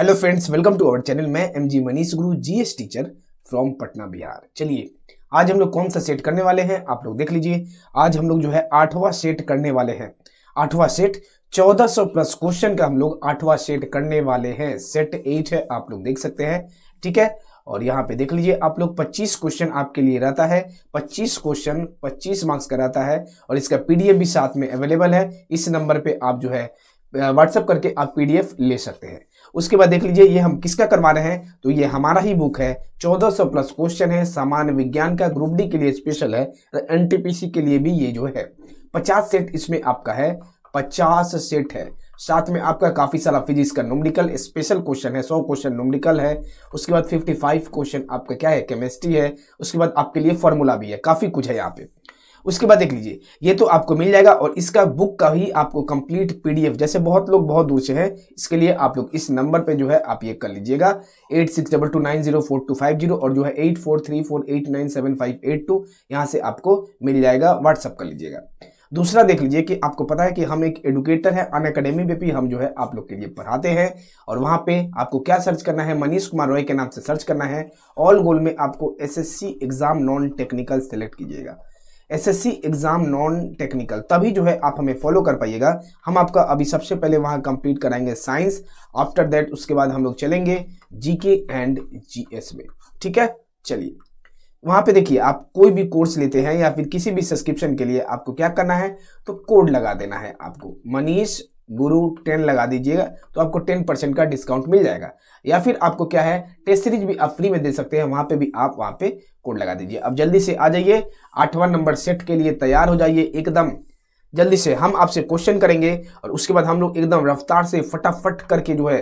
hello friends welcome to our channel मैं M G Manish Guru GS teacher from Patna Bihar चलिए आज हम लोग कौन सा सेट करने वाले हैं आप लोग देख लीजिए आज हम लोग जो है आठवां सेट करने वाले हैं आठवां सेट 1400 प्लस क्वेश्चन का हम लोग आठवां सेट करने वाले हैं सेट एट है आप लोग देख सकते हैं ठीक है और यहाँ पे देख लीजिए आप लोग 25 क्वेश्चन आपके लिए रहता है 25 क्वेश्चन 25 मार्क्स का रहता है और इसका पीडीएफ भी साथ में अवेलेबल है इस नंबर पे आप जो है व्हाट्सअप करके आप पीडीएफ ले सकते हैं उसके बाद देख लीजिए ये हम किसका करवा रहे हैं तो ये हमारा ही बुक है 1400 प्लस क्वेश्चन है सामान्य विज्ञान का ग्रुप डी के लिए स्पेशल है सी के लिए भी ये जो है पचास सेट इसमें आपका है पचास सेट है साथ में आपका काफ़ी सारा फिजिक्स का नुमरिकल स्पेशल क्वेश्चन है सौ क्वेश्चन नुमरिकल है उसके बाद फिफ्टी फाइव क्वेश्चन आपका क्या है केमिस्ट्री है उसके बाद आपके लिए फॉर्मूला भी है काफ़ी कुछ है यहाँ पे उसके बाद देख लीजिए ये तो आपको मिल जाएगा और इसका बुक का भी आपको कंप्लीट पीडीएफ जैसे बहुत लोग बहुत दूर से हैं इसके लिए आप लोग इस नंबर पे जो है आप ये कर लीजिएगा eight six double two nine zero four two five zero और जो है eight four three four eight nine seven five eight two यहाँ से आपको मिल जाएगा व्हाट्सअप कर लीजिएगा दूसरा देख लीजिए कि आपको पता है कि हम एक एडुकेटर है अन अकेडमी पे भी हम जो है आप लोग के लिए पढ़ाते हैं और वहां पे आपको क्या सर्च करना है मनीष कुमार रॉय के नाम से सर्च करना है ऑल गोल में आपको SSC exam non technical select कीजिएगा एसएससी एग्ज़ाम नॉन टेक्निकल तभी जो है आप हमें फॉलो कर पाइएगा हम आपका अभी सबसे पहले वहाँ कंप्लीट कराएंगे साइंस आफ्टर दैट उसके बाद हम लोग चलेंगे जीके एंड जीएस में ठीक है चलिए वहाँ पे देखिए आप कोई भी कोर्स लेते हैं या फिर किसी भी सब्सक्रिप्शन के लिए आपको क्या करना है तो कोड लगा देना है आपको मनीष गुरु टेन लगा दीजिएगा तो आपको टेन परसेंट का डिस्काउंट मिल जाएगा या फिर आपको क्या है टेस्ट सीरीज भी आप फ्री में दे सकते हैं वहां पे भी आप वहां पे कोड लगा दीजिए अब जल्दी से आ जाइए आठवां नंबर सेट के लिए तैयार हो जाइए एकदम जल्दी से हम आपसे क्वेश्चन करेंगे और उसके बाद हम लोग एकदम रफ्तार से फटाफट करके जो है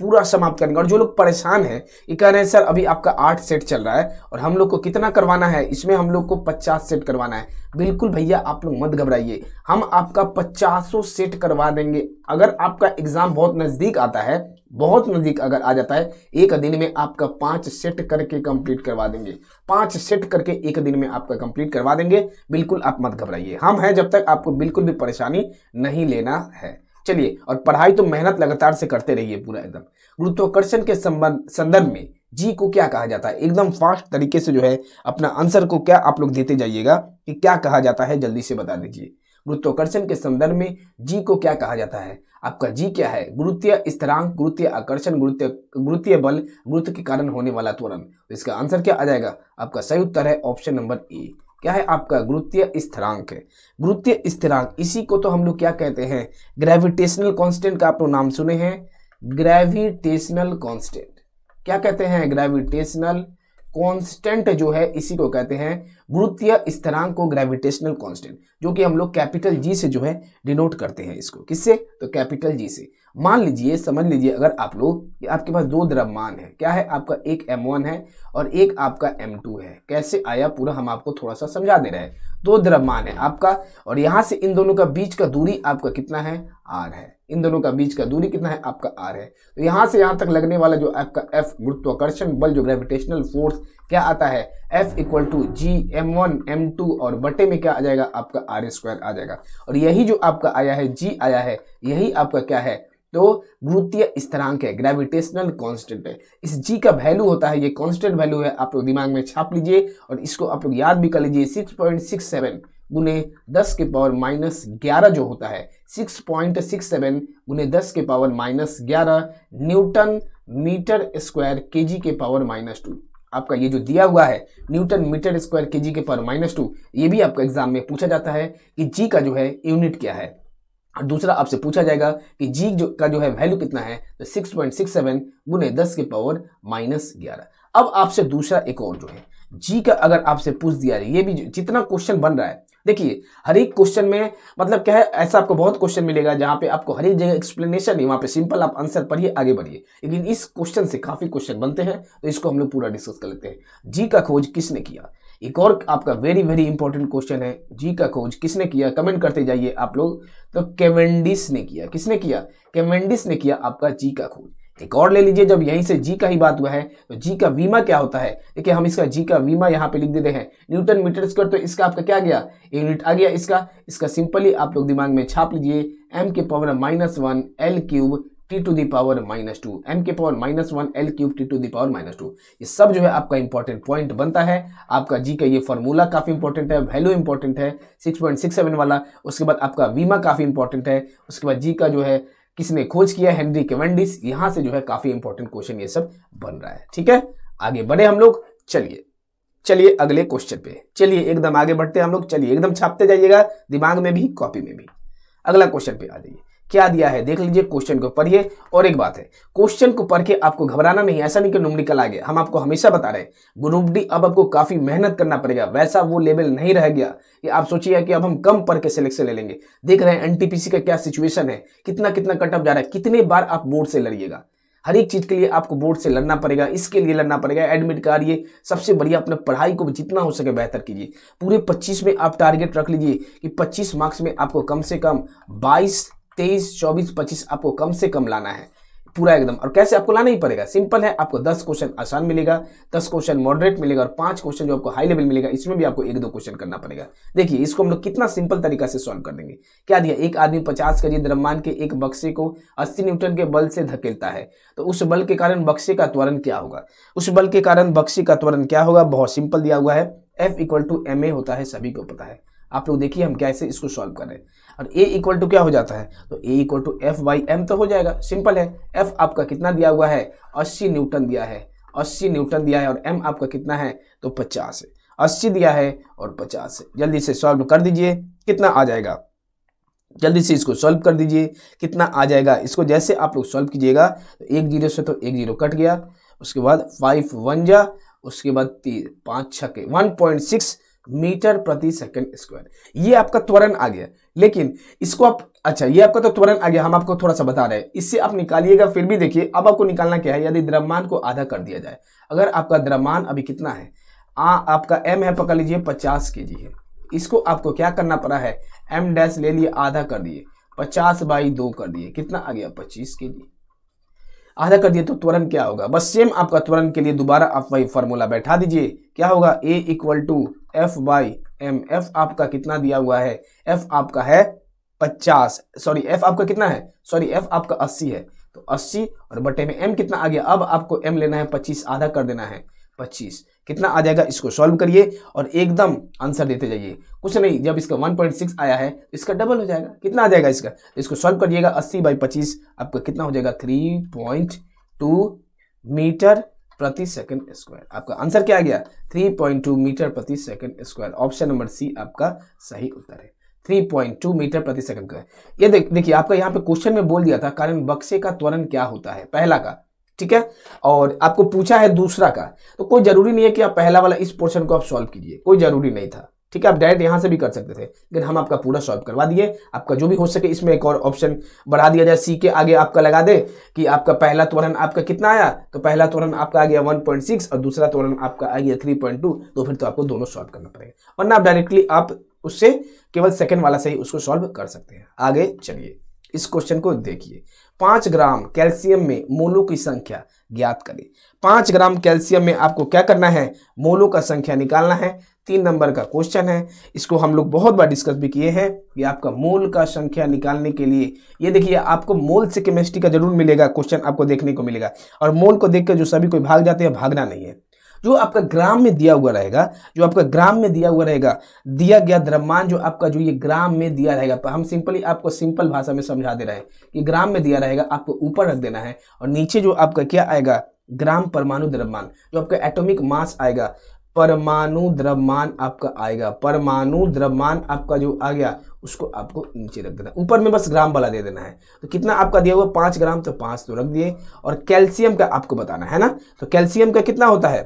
पूरा समाप्त करेंगे और जो लोग परेशान हैं ये कह रहे हैं सर अभी आपका आठ सेट चल रहा है और हम लोग को कितना करवाना है इसमें हम लोग को पचास सेट करवाना है बिल्कुल भैया आप लोग मत घबराइए हम आपका पचासों सेट करवा देंगे अगर आपका एग्जाम बहुत नज़दीक आता है बहुत नज़दीक अगर आ जाता है एक दिन में आपका पांच सेट करके कंप्लीट करवा देंगे पांच सेट करके एक दिन में आपका कंप्लीट करवा देंगे बिल्कुल आप मत घबराइए हम हैं जब तक आपको बिल्कुल भी परेशानी नहीं लेना है चलिए और पढ़ाई तो मेहनत लगातार से करते रहिए पूरा एकदम गुरुत्वाकर्षण के संबंध संदर्भ में जी को क्या कहा जाता है एकदम फास्ट तरीके से जो है अपना आंसर को क्या आप लोग देते जाइएगा कि क्या कहा जाता है जल्दी से बता दीजिए गुरुत्वाकर्षण के संदर्भ में जी को क्या कहा जाता है आपका जी क्या है गुरुत्वीय स्थिरांक गुरुत्वीय आकर्षण गुरुत्वीय गुरुत्वीय बल गुरुत्व के कारण होने वाला त्वरण तो इसका आंसर क्या आ जाएगा आपका सही उत्तर है ऑप्शन नंबर ए क्या है आपका गुरुत्वीय स्थिरांक है गुरुत्वीय स्थिरांक इसी को तो हम लोग क्या कहते हैं ग्रेविटेशनल कांस्टेंट का आप लोग नाम सुने हैं ग्रेविटेशनल कांस्टेंट क्या कहते हैं ग्रेविटेशनल कांस्टेंट जो है इसी को कहते हैं गुरुत्वीय स्थिरांक को ग्रेविटेशनल कांस्टेंट जो कि हम लोग कैपिटल जी से जो है डिनोट करते हैं इसको किससे तो कैपिटल जी से मान लीजिए समझ लीजिए अगर आप लोग कि आपके पास दो द्रव्यमान है क्या है आपका एक M1 है और एक आपका M2 है कैसे आया पूरा हम आपको थोड़ा सा समझा दे रहे हैं दो द्रव्यमान है आपका और यहाँ से इन दोनों का बीच का दूरी आपका कितना है आर है इन दोनों का बीच का दूरी कितना है आपका आर है तो यहाँ से यहाँ तक लगने वाला जो आपका एफ गुरुत्वाकर्षण बल जो ग्रेविटेशनल फोर्स क्या आता है F equal to G M one M two और बटे में क्या आ जाएगा आपका आर स्क्वायर आ जाएगा और यही जो आपका आया है जी आया है यही आपका क्या है तो वृत्तीय स्थिरांक है ग्रेविटेशनल कांस्टेंट है इस जी का वैल्यू होता है ये कांस्टेंट वैल्यू है आप लोग दिमाग में छाप लीजिए और इसको आप लोग याद भी कर लीजिए सिक्स पॉइंट सिक्स सेवन गुने दस के पावर माइनस ग्यारह जो होता है सिक्स पॉइंट सिक्स सेवन गुने दस के पावर माइनस ग्यारह newton metre square K G के पावर माइनस टू आपका ये जो दिया हुआ है Newton metre square K G के पावर माइनस टू ये भी आपका एग्जाम में पूछा जाता है कि जी का जो है यूनिट क्या है और दूसरा आपसे पूछा जाएगा कि जी जो का जो है वैल्यू कितना है तो सिक्स पॉइंट सिक्स सेवन गुने दस के पावर माइनस ग्यारह अब आपसे दूसरा एक और जो है जी का अगर आपसे पूछ दिया जाए ये भी जितना क्वेश्चन बन रहा है देखिए हर एक क्वेश्चन में मतलब क्या है ऐसा आपको बहुत क्वेश्चन मिलेगा जहां पे आपको हर एक जगह एक्सप्लेनेशन नहीं वहां पे सिंपल आप आंसर पढ़िए आगे बढ़िए लेकिन इस क्वेश्चन से काफ़ी क्वेश्चन बनते हैं तो इसको हम लोग पूरा डिस्कस कर लेते हैं जी का खोज किसने किया एक और आपका वेरी वेरी इंपॉर्टेंट क्वेश्चन है जी का खोज किसने किया कमेंट करते जाइए आप लोग तो केवेंडिस ने किया किसने किया केवेंडिस ने किया आपका जी का खोज एक और ले लीजिए जब यहीं से जी का ही बात हुआ है तो जी का वीमा क्या होता है देखिए हम इसका जी का वीमा यहाँ पे लिख देते हैं न्यूटन मीटर स्क्वायर तो इसका आपका क्या गया यूनिट आ गया इसका इसका सिंपली आप लोग दिमाग में छाप लीजिए एम के power minus one L cube T to the power minus two M के power minus one L cube T to power minus two ये सब जो है आपका इंपॉर्टेंट पॉइंट बनता है आपका जी का ये फॉर्मूला काफी इंपॉर्टेंट है वैल्यू इंपॉर्टेंट है सिक्स पॉइंट सिक्स सेवन वाला उसके बाद आपका वीमा काफी इंपॉर्टेंट है उसके बाद जी का जो है किसने खोज किया हेनरी केवेंडिस यहाँ से जो है काफी इंपॉर्टेंट क्वेश्चन ये सब बन रहा है ठीक है आगे बढ़े हम लोग चलिए चलिए अगले क्वेश्चन पे चलिए एकदम आगे बढ़ते हैं हम लोग चलिए एकदम छापते जाइएगा दिमाग में भी कॉपी में भी अगला क्वेश्चन पे आ जाइए क्या दिया है देख लीजिए क्वेश्चन को पढ़िए और एक बात है क्वेश्चन को पढ़ के आपको घबराना नहीं ऐसा नहीं कि कल आ गया हम आपको हमेशा बता रहे हैं नुमड़ी अब आपको काफी मेहनत करना पड़ेगा वैसा वो लेवल नहीं रह गया कि आप सोचिए कि अब हम कम पढ़ के सिलेक्शन ले लेंगे देख रहे हैं सी का क्या सिचुएशन है कितना कितना कटअप जा रहा है कितने बार आप बोर्ड से लड़िएगा हर एक चीज़ के लिए आपको बोर्ड से लड़ना पड़ेगा इसके लिए लड़ना पड़ेगा एडमिट ये सबसे बढ़िया अपने पढ़ाई को जितना हो सके बेहतर कीजिए पूरे 25 में आप टारगेट रख लीजिए कि 25 मार्क्स में आपको कम से कम 22 तेईस चौबीस पच्चीस आपको कम से कम लाना है पूरा एकदम और कैसे आपको लाना ही पड़ेगा सिंपल है आपको दस क्वेश्चन आसान मिलेगा दस क्वेश्चन मॉडरेट मिलेगा और पांच क्वेश्चन जो आपको हाई लेवल मिलेगा इसमें भी आपको एक दो क्वेश्चन करना पड़ेगा देखिए इसको हम लोग कितना सिंपल तरीका से सॉल्व कर देंगे क्या दिया एक आदमी पचास के जी द्रव्यमान के एक बक्से को अस्सी न्यूटन के बल से धकेलता है तो उस बल के कारण बक्से का त्वरण क्या होगा उस बल के कारण बक्से का त्वरण क्या होगा बहुत सिंपल दिया हुआ है F equal to M A होता है सभी को पता है आप लोग देखिए हम कैसे इसको सॉल्व कर रहे हैं और ए इक्वल टू क्या हो जाता है तो A equal to F by M तो हो जाएगा सिंपल है एफ आपका कितना दिया हुआ है अस्सी न्यूटन दिया है अस्सी न्यूटन दिया है और एम आपका कितना है तो पचास है अस्सी दिया है और पचास है जल्दी से सॉल्व कर दीजिए कितना आ जाएगा जल्दी से इसको सॉल्व कर दीजिए कितना आ जाएगा इसको जैसे आप लोग सॉल्व कीजिएगा तो एक जीरो से तो एक जीरो कट गया उसके बाद फाइव वन जा उसके बाद तीन पाँच छः के वन पॉइंट सिक्स मीटर प्रति सेकंड स्क्वायर ये आपका त्वरण आ गया लेकिन इसको आप अच्छा ये आपका तो त्वरण आ गया हम आपको थोड़ा सा बता रहे हैं इससे आप निकालिएगा फिर भी देखिए अब आपको निकालना क्या है यदि द्रव्यमान को आधा कर दिया जाए अगर आपका द्रव्यमान अभी कितना है आ, आपका एम है पकड़ लीजिए पचास के है इसको आपको क्या करना पड़ा है एम डैश ले लिए आधा कर दिए पचास बाई दो कर दिए कितना आ गया पच्चीस के जी आधा कर दिए तो त्वरण क्या होगा बस सेम आपका त्वरण के लिए दोबारा आप वही फॉर्मूला बैठा दीजिए क्या होगा A equal to F by M F आपका कितना दिया हुआ है एफ आपका है पचास सॉरी एफ आपका कितना है सॉरी एफ आपका अस्सी है तो अस्सी और बटे में एम कितना आ गया अब आपको एम लेना है पच्चीस आधा कर देना है पच्चीस कितना आ जाएगा इसको सॉल्व करिए और एकदम आंसर देते जाइए कुछ नहीं जब इसका 1.6 आया है तो इसका डबल हो जाएगा कितना आ जाएगा इसका तो इसको सॉल्व करिएगा अस्सी बाई पच्चीस आपका कितना हो जाएगा 3.2 मीटर प्रति सेकंड स्क्वायर आपका आंसर क्या आ गया 3.2 मीटर प्रति second square option number C आपका सही उत्तर है 3.2 मीटर प्रति सेकंड का ये देख देखिए आपका यहाँ पे क्वेश्चन में बोल दिया था कारण बक्से का त्वरण क्या होता है पहला का ठीक है और आपको पूछा है दूसरा का तो कोई जरूरी नहीं है कि आप पहला वाला इस पोर्शन को आप सॉल्व कीजिए कोई जरूरी नहीं था ठीक है आप डायरेक्ट यहाँ से भी कर सकते थे लेकिन हम आपका पूरा सॉल्व करवा दिए आपका जो भी हो सके इसमें एक और ऑप्शन बढ़ा दिया जाए सी के आगे आपका लगा दे कि आपका पहला त्वरण आपका कितना आया तो पहला त्वरण आपका आ गया 1.6 और दूसरा त्वरण आपका आ गया 3.2 तो फिर तो आपको दोनों सॉल्व करना पड़ेगा वरना आप डायरेक्टली आप उससे केवल सेकेंड वाला से ही उसको सॉल्व कर सकते हैं आगे चलिए इस क्वेश्चन को देखिए पांच ग्राम कैल्शियम में मोलों की संख्या ज्ञात करें पांच ग्राम कैल्शियम में आपको क्या करना है मोलों का संख्या निकालना है तीन नंबर का क्वेश्चन है इसको हम लोग बहुत बार डिस्कस भी किए हैं कि आपका मोल का संख्या निकालने के लिए ये देखिए आपको मोल से केमिस्ट्री का जरूर मिलेगा क्वेश्चन आपको देखने को मिलेगा और मोल को देख कर जो सभी कोई भाग जाते हैं भागना नहीं है जो आपका ग्राम में दिया हुआ रहेगा जो आपका ग्राम में दिया हुआ रहेगा दिया गया द्रव्यमान जो आपका जो ये ग्राम में दिया रहेगा हम सिंपली आपको सिंपल भाषा में समझा दे रहे हैं कि ग्राम में दिया रहेगा आपको ऊपर रख देना है और नीचे जो आपका क्या आएगा ग्राम परमाणु द्रव्यमान जो आपका एटॉमिक मास आएगा परमाणु द्रव्यमान आपका आएगा परमाणु द्रव्यमान आपका जो आ गया उसको आपको नीचे रख देना ऊपर में बस ग्राम वाला दे देना है तो कितना आपका दिया हुआ पांच ग्राम तो पांच तो रख दिए और कैल्शियम का आपको बताना है ना तो कैल्शियम का कितना होता है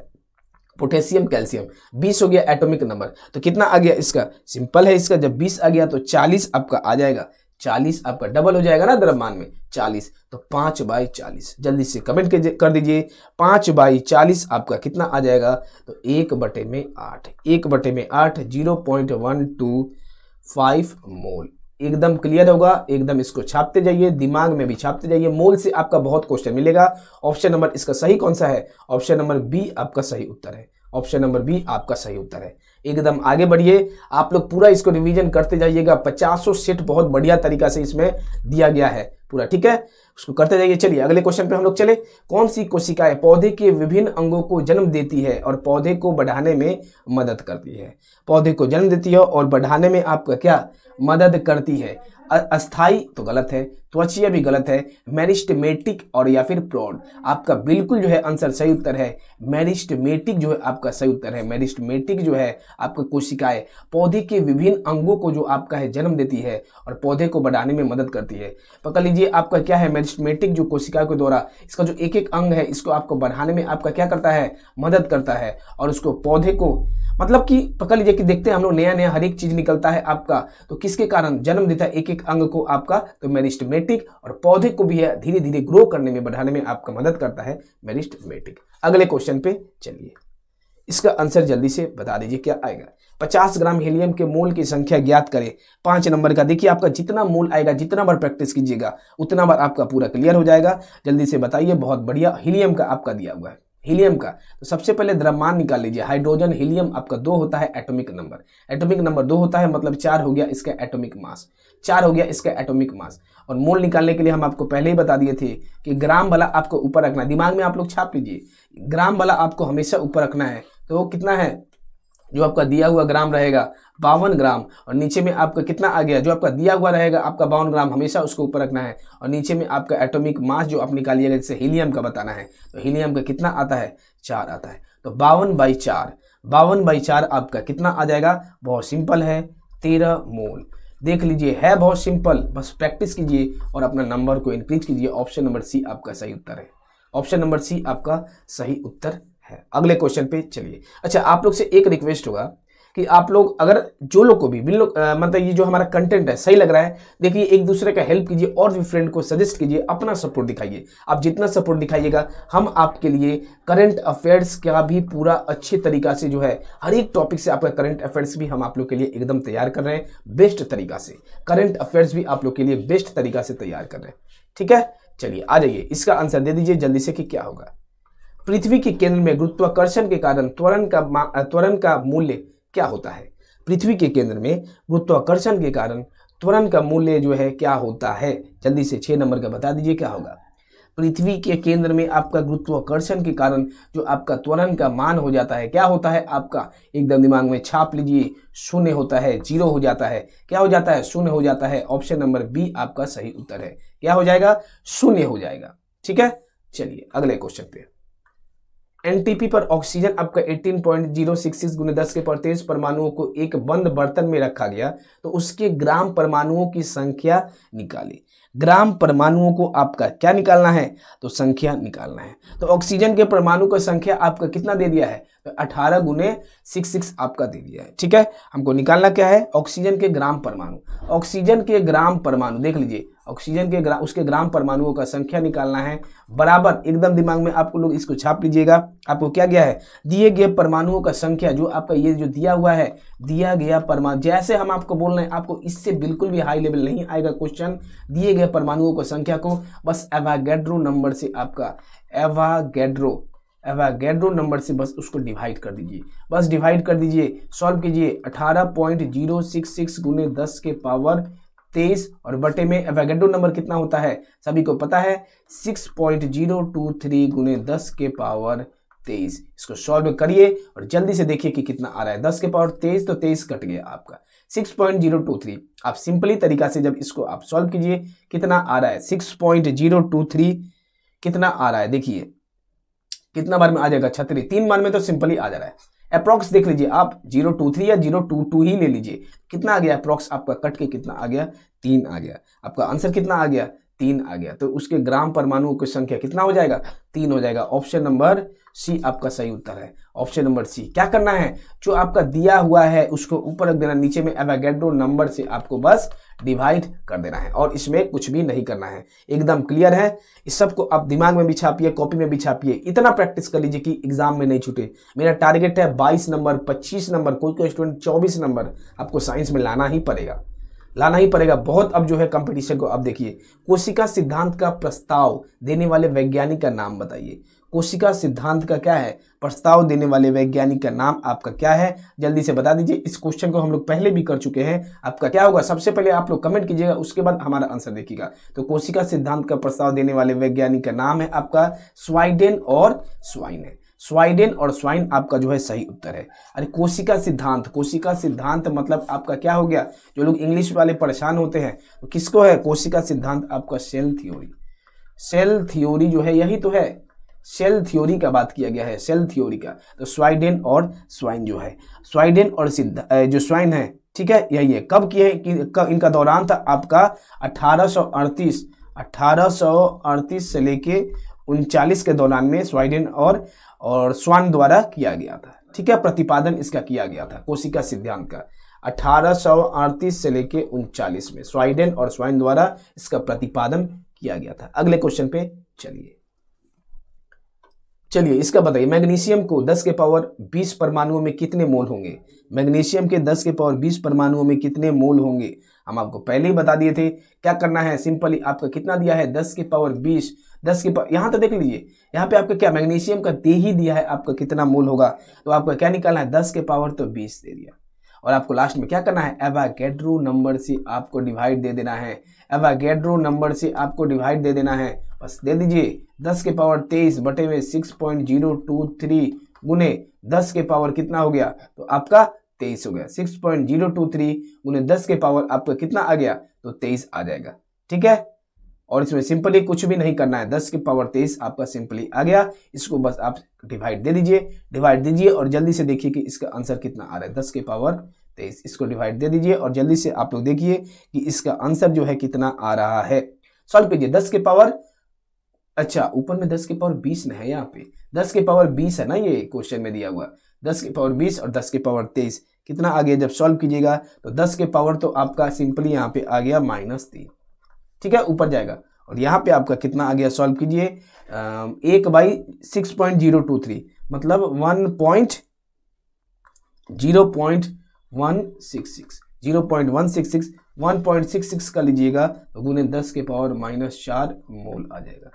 पोटेशियम कैल्शियम 20 हो गया एटॉमिक नंबर तो कितना आ गया इसका सिंपल है इसका जब 20 आ गया तो 40 आपका आ जाएगा चालीस आपका डबल हो जाएगा ना द्रव्यमान में चालीस तो पांच बाई चालीस जल्दी से कमेंट कर दीजिए पांच बाई चालीस आपका कितना आ जाएगा तो एक बटे में आठ एक बटे में आठ zero point one two five mole एकदम क्लियर होगा एकदम इसको छापते जाइए दिमाग में भी छापते जाइए मोल से आपका बहुत क्वेश्चन मिलेगा ऑप्शन नंबर इसका सही कौन सा है ऑप्शन नंबर बी आपका सही उत्तर है ऑप्शन नंबर बी आपका सही उत्तर है एकदम आगे बढ़िए आप लोग पूरा इसको रिवीजन करते जाइएगा पचासों सेट बहुत बढ़िया तरीका से इसमें दिया गया है पूरा ठीक है उसको करते जाइए चलिए अगले क्वेश्चन पे हम लोग चले कौन सी कोशिकाएं पौधे के विभिन्न अंगों को जन्म देती है और पौधे को बढ़ाने में मदद करती है पौधे को जन्म देती है और बढ़ाने में आपका क्या मदद करती है अस्थाई तो गलत है त्वचीय भी गलत है मैरिस्टमेटिक और या फिर प्रॉड आपका बिल्कुल जो है आंसर सही उत्तर है मैरिस्टमेटिक जो है आपका सही उत्तर है मैरिस्टमेटिक जो है आपका कोशिकाएं पौधे के विभिन्न अंगों को जो आपका है जन्म देती है और पौधे को बढ़ाने में मदद करती है पकड़ लीजिए आपका क्या है मेरिस्टमेटिक जो कोशिका के द्वारा इसका जो एक एक अंग है इसको आपको बढ़ाने में आपका क्या करता है मदद करता है और उसको पौधे को मतलब कि पकड़ लीजिए कि देखते हैं हम लोग नया नया हर एक चीज निकलता है आपका तो किसके कारण जन्म देता है एक एक अंग को आपका तो मेरिस्टमेटिक और पौधे को भी धीरे धीरे ग्रो करने में बढ़ाने में आपका मदद करता है मेरिस्टमेटिक अगले क्वेश्चन पे चलिए इसका आंसर जल्दी से बता दीजिए क्या आएगा 50 ग्राम हीलियम के मोल की संख्या ज्ञात करें पांच नंबर का देखिए आपका जितना मोल आएगा जितना बार प्रैक्टिस कीजिएगा उतना बार आपका पूरा क्लियर हो जाएगा जल्दी से बताइए बहुत बढ़िया हीलियम का आपका दिया हुआ है हीलियम का तो सबसे पहले द्रव्यमान निकाल लीजिए हाइड्रोजन हीलियम आपका दो होता है एटॉमिक नंबर एटॉमिक नंबर दो होता है मतलब चार हो गया इसका एटॉमिक मास चार हो गया इसका एटॉमिक मास और मोल निकालने के लिए हम आपको पहले ही बता दिए थे कि ग्राम वाला आपको ऊपर रखना दिमाग में आप लोग छाप लीजिए ग्राम वाला आपको हमेशा ऊपर रखना है तो कितना है जो आपका दिया हुआ ग्राम रहेगा बावन ग्राम और नीचे में आपका कितना आ गया जो आपका दिया हुआ रहेगा आपका बावन ग्राम हमेशा उसको ऊपर रखना है और नीचे में आपका एटॉमिक मास जो आप निकालिएगा जैसे हीलियम का बताना है तो हीलियम का कितना आता है चार आता है तो बावन बाई चार बावन बाई चार आपका कितना आ जाएगा बहुत सिंपल है तेरह मोल देख लीजिए है बहुत सिंपल बस प्रैक्टिस कीजिए और अपना नंबर को इंक्रीज कीजिए ऑप्शन नंबर सी आपका सही उत्तर है ऑप्शन नंबर सी आपका सही उत्तर है अगले क्वेश्चन पे चलिए अच्छा आप लोग से एक रिक्वेस्ट होगा कि आप लोग अगर जो लोग को भी लो, आ, मतलब ये जो हमारा कंटेंट है सही लग रहा है देखिए एक दूसरे का हेल्प कीजिए और भी फ्रेंड को सजेस्ट कीजिए अपना सपोर्ट दिखाइए आप जितना सपोर्ट दिखाइएगा हम आपके लिए करंट अफेयर्स का भी पूरा अच्छे तरीका से जो है हर एक टॉपिक से आपका करंट अफेयर्स भी हम आप लोग के लिए एकदम तैयार कर रहे हैं बेस्ट तरीका से करंट अफेयर्स भी आप लोग के लिए बेस्ट तरीका से तैयार कर रहे हैं ठीक है चलिए आ जाइए इसका आंसर दे दीजिए जल्दी से कि क्या होगा पृथ्वी के केंद्र में गुरुत्वाकर्षण के कारण त्वरण का त्वरण का मूल्य क्या होता है पृथ्वी के केंद्र में गुरुत्वाकर्षण के कारण त्वरण का मूल्य जो है क्या होता है जल्दी से छः नंबर का बता दीजिए क्या होगा पृथ्वी के केंद्र में आपका गुरुत्वाकर्षण के कारण जो आपका त्वरण का मान हो जाता है क्या होता है आपका एकदम दिमाग में छाप लीजिए शून्य होता है जीरो हो जाता है क्या हो जाता है शून्य हो जाता है ऑप्शन नंबर बी आपका सही उत्तर है क्या हो जाएगा शून्य हो जाएगा ठीक है चलिए अगले क्वेश्चन पे एनटीपी पर ऑक्सीजन आपका 18.066 गुना दस के प्रत्येक परमाणुओं को एक बंद बर्तन में रखा गया तो उसके ग्राम परमाणुओं की संख्या निकाली ग्राम परमाणुओं को आपका क्या निकालना है तो संख्या निकालना है तो ऑक्सीजन के परमाणु का संख्या आपका कितना दे दिया है अठारह गुने सिक्स सिक्स आपका दे दिया है ठीक है हमको निकालना क्या है ऑक्सीजन के ग्राम परमाणु ऑक्सीजन के ग्राम परमाणु देख लीजिए ऑक्सीजन के ग्राम उसके ग्राम परमाणुओं का संख्या निकालना है बराबर एकदम दिमाग में आपको लोग इसको छाप लीजिएगा आपको क्या गया है दिए गए परमाणुओं का संख्या जो आपका ये जो दिया हुआ है दिया गया परमाणु जैसे हम आपको बोल रहे हैं आपको इससे बिल्कुल भी हाई लेवल नहीं आएगा क्वेश्चन दिए गए परमाणुओं की संख्या को बस एवागेड्रो नंबर से आपका एवागेड्रो एवागेड्रो नंबर से बस उसको डिवाइड कर दीजिए बस डिवाइड कर दीजिए सॉल्व कीजिए अठारह पॉइंट जीरो सिक्स सिक्स गुने दस के पावर तेईस और बटे में एवागेड्रो नंबर कितना होता है सभी को पता है six point zero two three गुने दस के पावर तेईस इसको सॉल्व करिए और जल्दी से देखिए कि कितना आ रहा है दस के पावर तेईस तो तेईस कट गया आपका six point zero two three आप सिंपली तरीका से जब इसको आप सॉल्व कीजिए कितना आ रहा है six point zero two three कितना आ रहा है देखिए कितना बार में आ जाएगा छत्तीस तीन बार में तो सिंपली आ जा रहा है अप्रोक्स देख लीजिए आप जीरो टू थ्री या जीरो टू टू ही ले लीजिए कितना आ गया अप्रोक्स आपका कट के कितना आ गया तीन आ गया आपका आंसर कितना आ गया तीन आ गया तो उसके ग्राम परमाणु की संख्या कितना हो जाएगा तीन हो जाएगा ऑप्शन नंबर सी आपका सही उत्तर है ऑप्शन नंबर सी क्या करना है जो आपका दिया हुआ है उसको ऊपर रख देना नीचे में एवागेड्रो नंबर से आपको बस डिवाइड कर देना है और इसमें कुछ भी नहीं करना है एकदम क्लियर है इस सब को आप दिमाग में भी छापिए कॉपी में भी छापिए इतना प्रैक्टिस कर लीजिए कि एग्जाम में नहीं छूटे मेरा टारगेट है बाईस नंबर पच्चीस नंबर कोई कोई स्टूडेंट चौबीस नंबर आपको साइंस में लाना ही पड़ेगा लाना ही पड़ेगा बहुत अब जो है कंपटीशन को अब देखिए कोशिका सिद्धांत का प्रस्ताव देने वाले वैज्ञानिक का नाम बताइए कोशिका सिद्धांत का क्या है प्रस्ताव देने वाले वैज्ञानिक का नाम आपका क्या है जल्दी से बता दीजिए इस क्वेश्चन को हम लोग पहले भी कर चुके हैं आपका क्या होगा सबसे पहले आप लोग कमेंट कीजिएगा उसके बाद हमारा आंसर देखिएगा तो कोशिका सिद्धांत का प्रस्ताव देने वाले वैज्ञानिक का नाम है आपका स्वाइडेन और स्वाइन स्वाइडेन और स्वाइन आपका जो है सही उत्तर है अरे कोशिका सिद्धांत कोशिका सिद्धांत मतलब आपका क्या हो गया जो लोग इंग्लिश वाले परेशान होते हैं तो किसको है कोशिका सिद्धांत आपका सेल थ्योरी सेल थ्योरी जो है यही तो है सेल थ्योरी का बात किया गया है सेल थ्योरी का तो स्वाइडेन और स्वाइन जो है स्वाइडेन और सिद्ध जो स्वाइन है ठीक है यही है कब किए कि कब इनका दौरान था आपका 1838 1838 से लेके उनचालीस के दौरान में स्वाइडेन और और स्वान द्वारा किया गया था ठीक है प्रतिपादन इसका किया गया था कोशिका सिद्धांत का 1838 से लेके उनचालीस में स्वाइडेन और स्वाइन द्वारा इसका प्रतिपादन किया गया था अगले क्वेश्चन पे चलिए चलिए इसका बताइए मैग्नीशियम को 10 के पावर 20 परमाणुओं में कितने मोल होंगे मैग्नीशियम के 10 के पावर 20 परमाणुओं में कितने मोल होंगे हम आपको पहले ही बता दिए थे क्या करना है सिंपली आपका कितना दिया है 10 के पावर 20 10 के पावर यहाँ तो देख लीजिए यहाँ पे आपका क्या मैग्नीशियम का दे ही दिया है आपका कितना मोल होगा तो आपका क्या निकालना है दस के पावर तो बीस दे दिया और आपको लास्ट में क्या करना है एवागेड्रो नंबर से आपको डिवाइड दे देना है एवागेड्रो नंबर से आपको डिवाइड दे देना है बस दे दीजिए दस के पावर तेईस बटे में six point zero two three गुने दस के पावर कितना हो गया तो आपका तेईस हो गया six point zero two three गुने दस के पावर आपका कितना आ गया तो तेईस आ जाएगा ठीक है और इसमें सिंपली कुछ भी नहीं करना है दस के पावर तेईस आपका सिंपली आ गया इसको बस आप डिवाइड दे दीजिए डिवाइड दीजिए और जल्दी से देखिए कि इसका आंसर कितना आ रहा है दस के पावर तेईस इसको डिवाइड दे दीजिए और जल्दी से आप लोग देखिए कि इसका आंसर जो है कितना आ रहा है सॉल्व कीजिए दस के पावर अच्छा ऊपर में दस के पावर बीस में है यहाँ पे दस के पावर बीस है ना ये क्वेश्चन में दिया हुआ दस के पावर बीस और दस के पावर तेईस कितना आ गया जब सॉल्व कीजिएगा तो दस के पावर तो आपका सिंपली यहाँ पे आ गया माइनस तीन ठीक है ऊपर जाएगा और यहाँ पे आपका कितना आ गया सॉल्व कीजिए एक by six point zero two three मतलब one point zero point one six six zero point one six six one point six six का लीजिएगा तो गुने दस के पावर माइनस चार मोल आ जाएगा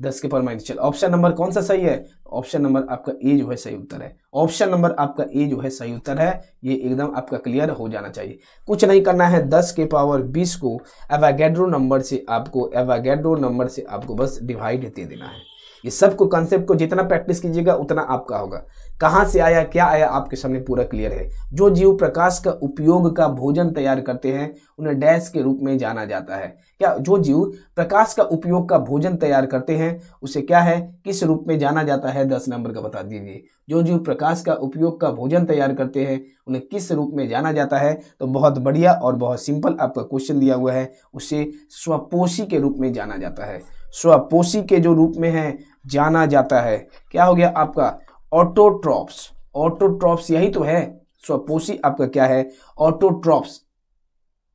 दस के पावर माइनस चल ऑप्शन नंबर कौन सा सही है ऑप्शन नंबर आपका ए जो है सही उत्तर है ऑप्शन नंबर आपका ए जो है सही उत्तर है ये एकदम आपका क्लियर हो जाना चाहिए कुछ नहीं करना है दस के पावर बीस को एवागेड्रो नंबर से आपको एवागेड्रो नंबर से आपको बस डिवाइड दे देना है ये सबको कंसेप्ट को जितना प्रैक्टिस कीजिएगा उतना आपका होगा कहाँ से आया क्या आया आपके सामने पूरा क्लियर है जो जीव प्रकाश का उपयोग का भोजन तैयार करते हैं उन्हें डैश के रूप में जाना जाता है क्या जो जीव प्रकाश का उपयोग का भोजन तैयार करते हैं उसे क्या है किस रूप में जाना जाता है दस नंबर का बता दीजिए जो जीव प्रकाश का उपयोग का भोजन तैयार करते हैं उन्हें किस रूप में जाना जाता है तो बहुत बढ़िया और बहुत सिंपल आपका क्वेश्चन दिया हुआ है उसे स्वपोषी के रूप में जाना जाता है स्वपोषी के जो रूप में है जाना जाता है क्या हो गया आपका ऑटोट्रॉप्स ऑटोट्रॉप्स यही तो है स्वपोषी आपका क्या है ऑटोट्रॉप्स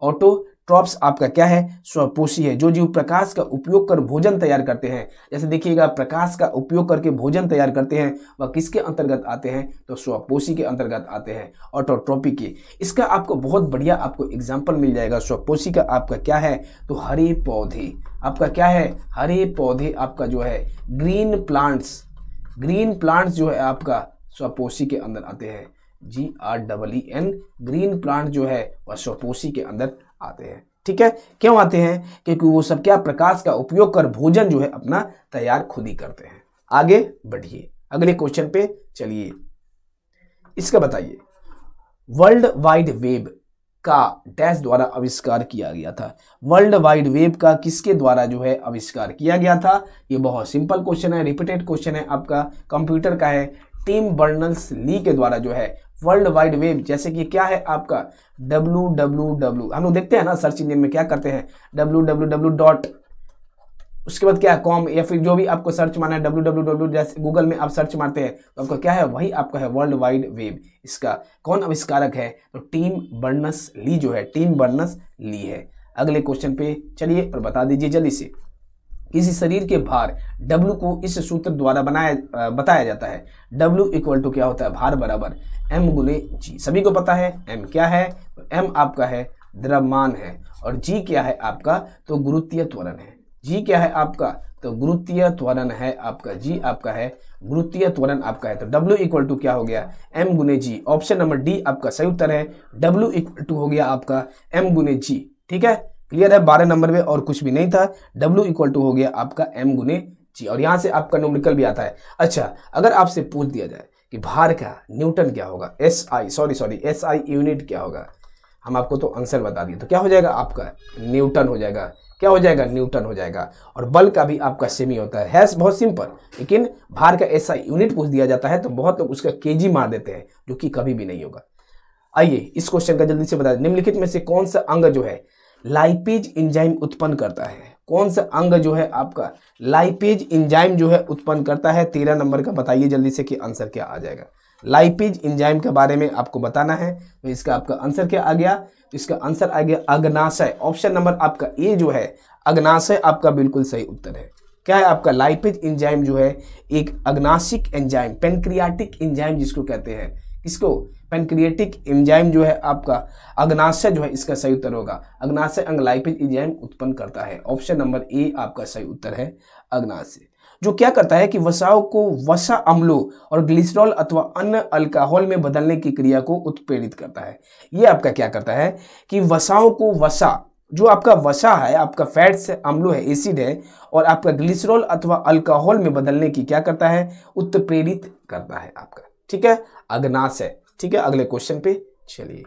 ऑटो ट्रॉप्स आपका क्या है स्वपोषी है जो जीव प्रकाश का उपयोग कर भोजन तैयार करते हैं जैसे देखिएगा प्रकाश का उपयोग करके भोजन तैयार करते हैं वह किसके अंतर्गत आते हैं तो स्वपोषी के अंतर्गत आते हैं ऑटोट्रॉपी के इसका आपको बहुत बढ़िया आपको एग्जाम्पल मिल जाएगा स्वपोषी का आपका क्या है तो हरे पौधे आपका क्या है हरे पौधे आपका जो है ग्रीन प्लांट्स ग्रीन प्लांट्स जो है आपका स्वपोषी के अंदर आते हैं G R double E N green plant जो है वह स्वपोषी के अंदर आते हैं ठीक है क्यों आते हैं क्योंकि वो सब क्या प्रकाश का उपयोग कर भोजन जो है अपना तैयार खुद ही करते हैं आगे बढ़िए अगले क्वेश्चन पे चलिए इसका बताइए वर्ल्ड वाइड वेब का डैश द्वारा आविष्कार किया गया था वर्ल्ड वाइड वेब का किसके द्वारा जो है आविष्कार किया गया था ये बहुत सिंपल क्वेश्चन है रिपीटेड क्वेश्चन है आपका कंप्यूटर का है टीम बर्नल्स ली के द्वारा जो है वर्ल्ड वाइड वेब जैसे कि क्या है आपका डब्ल्यू डब्ल्यू डब्ल्यू हम लोग देखते हैं ना सर्च इंजन में क्या करते हैं डब्ल्यू डब्ल्यू डब्ल्यू डॉट उसके बाद क्या है कॉम या फिर जो भी आपको सर्च मारना है डब्ल्यू डब्ल्यू डब्ल्यू जैसे गूगल में आप सर्च मारते हैं तो आपका क्या है वही आपका है वर्ल्ड वाइड वेब इसका कौन आविष्कारक है तो टीम बर्नस ली जो है टीम बर्नस ली है अगले क्वेश्चन पे चलिए और बता दीजिए जल्दी से किसी शरीर के भार W को इस सूत्र द्वारा बनाया बताया जाता है W इक्वल टू क्या होता है भार बराबर m गुने जी सभी को पता है m क्या है तो m आपका है द्रव्यमान है और g क्या है आपका तो गुरुत्वीय त्वरण है जी क्या है आपका तो गुरुत्वीय त्वरण है आपका जी आपका है गुरुत्वीय त्वरण आपका है तो W इक्वल टू क्या हो गया m गुने जी ऑप्शन नंबर डी आपका सही उत्तर है W इक्वल टू हो गया आपका m गुने जी ठीक है क्लियर है बारह नंबर में और कुछ भी नहीं था W इक्वल टू हो गया आपका m गुने जी और यहाँ से आपका न्यूमेरिकल भी आता है अच्छा अगर आपसे पूछ दिया जाए कि भार का न्यूटन क्या होगा S I sorry sorry S I unit क्या होगा हम आपको तो आंसर बता दिए तो क्या हो जाएगा आपका न्यूटन हो जाएगा क्या हो जाएगा न्यूटन हो जाएगा और बल का भी आपका सेमी होता है हैस बहुत सिंपल लेकिन भार का ऐसा यूनिट पूछ दिया जाता है तो बहुत लोग उसका केजी मार देते हैं जो कि कभी भी नहीं होगा आइए इस क्वेश्चन का जल्दी से बता निम्नलिखित में से कौन सा अंग जो है लाइपेज इंजाइम उत्पन्न करता है कौन सा अंग जो है आपका लाइपेज इंजाइम जो है उत्पन्न करता है तेरह नंबर का बताइए जल्दी से कि आंसर क्या आ जाएगा लाइपेज इंजाइम के बारे में आपको बताना है तो इसका आपका आंसर क्या आ गया तो इसका आंसर आ गया अग्नाशय ऑप्शन नंबर आपका ए जो है अग्नाशय आपका बिल्कुल सही उत्तर है क्या है आपका लाइपेज इंजाइम जो है एक अग्नाशिक एंजाइम पेनक्रियाटिक इंजाइम जिसको कहते हैं किसको पेनक्रियाटिक इंजाइम जो है आपका अग्नाशय जो है इसका सही उत्तर होगा अग्नाशय अंग लाइपेज इंजाइम उत्पन्न करता है ऑप्शन नंबर ए आपका सही उत्तर है अग्नाशय जो क्या करता है कि वसाओं को वसा अम्लों और ग्लिसरॉल अथवा अन्य अल्कोहल में बदलने की क्रिया को उत्प्रेरित करता है ये आपका क्या करता है कि वसाओं को वसा जो आपका वसा है आपका फैट्स है अम्लो है एसिड है और आपका ग्लिसरॉल अथवा अल्कोहल में बदलने की क्या करता है उत्प्रेरित करता है आपका ठीक है अग्नाश है ठीक है अगले क्वेश्चन पे चलिए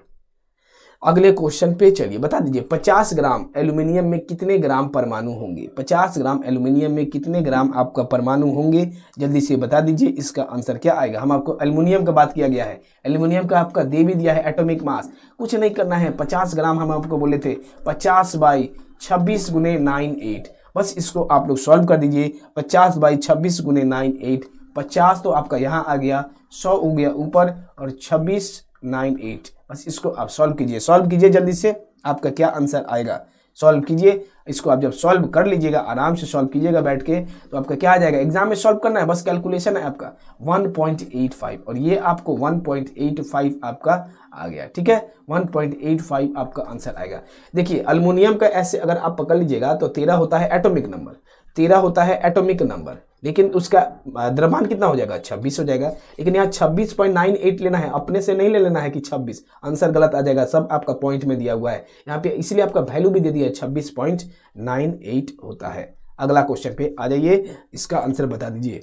अगले क्वेश्चन पे चलिए बता दीजिए 50 ग्राम एल्यूमिनियम में कितने ग्राम परमाणु होंगे 50 ग्राम एल्यूमिनियम में कितने ग्राम आपका परमाणु होंगे जल्दी से बता दीजिए इसका आंसर क्या आएगा हम आपको एल्यूमिनियम का बात किया गया है एल्यूमिनियम का आपका दे भी दिया है एटोमिक मास कुछ नहीं करना है पचास ग्राम हम आपको बोले थे पचास बाई छब्बीस गुने नाइन एट बस इसको आप लोग सॉल्व कर दीजिए पचास बाई छब्बीस गुने नाइन एट पचास तो आपका यहाँ आ गया सौ हो गया ऊपर और छब्बीस नाइन एट बस इसको आप सॉल्व कीजिए सॉल्व कीजिए जल्दी से आपका क्या आंसर आएगा सॉल्व कीजिए इसको आप जब सॉल्व कर लीजिएगा आराम से सॉल्व कीजिएगा बैठ के तो आपका क्या आ जाएगा एग्जाम में सॉल्व करना है बस कैलकुलेशन है आपका 1.85 और ये आपको 1.85 आपका आ गया ठीक है 1.85 आपका आंसर आएगा देखिए अल्मोनियम का ऐसे अगर आप पकड़ लीजिएगा तो तेरह होता है एटोमिक नंबर तेरह होता है एटॉमिक नंबर लेकिन उसका द्रव्यमान कितना हो जाएगा छब्बीस हो जाएगा लेकिन यहाँ छब्बीस पॉइंट नाइन एट लेना है अपने से नहीं ले लेना है कि छब्बीस आंसर गलत आ जाएगा सब आपका पॉइंट में दिया हुआ है यहाँ पे इसलिए आपका वैल्यू भी दे दिया है छब्बीस पॉइंट नाइन एट होता है अगला क्वेश्चन पे आ जाइए इसका आंसर बता दीजिए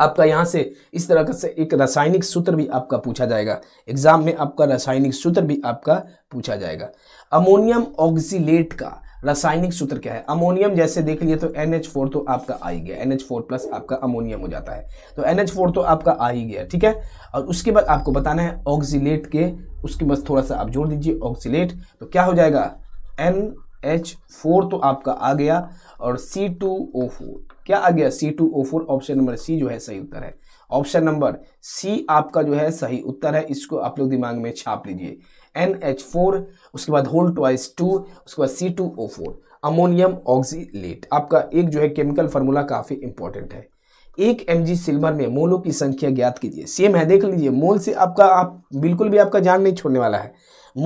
आपका यहाँ से इस तरह से एक रासायनिक सूत्र भी आपका पूछा जाएगा एग्जाम में आपका रासायनिक सूत्र भी आपका पूछा जाएगा अमोनियम ऑक्सीलेट का रासायनिक सूत्र क्या है अमोनियम जैसे देख लिए तो एन तो आपका आ ही गया एन प्लस आपका अमोनियम हो जाता है तो एन तो आपका आ ही गया ठीक है और उसके बाद आपको बताना है ऑक्सीट के उसके बस थोड़ा सा आप जोड़ दीजिए ऑक्सीट तो क्या हो जाएगा एन एच फोर तो आपका आ गया और सी टू ओ फोर क्या आ गया C two O four option number C जो है सही उत्तर है ऑप्शन नंबर सी आपका जो है सही उत्तर है इसको आप लोग दिमाग में छाप लीजिए एन एच फोर उसके बाद होल ट्वाइस टू उसके बाद C two O four ammonium oxide आपका एक जो है केमिकल फार्मूला काफ़ी इंपॉर्टेंट है एक एम जी सिल्वर में मोलों की संख्या ज्ञात कीजिए सेम है देख लीजिए मोल से आपका आप बिल्कुल भी आपका जान नहीं छोड़ने वाला है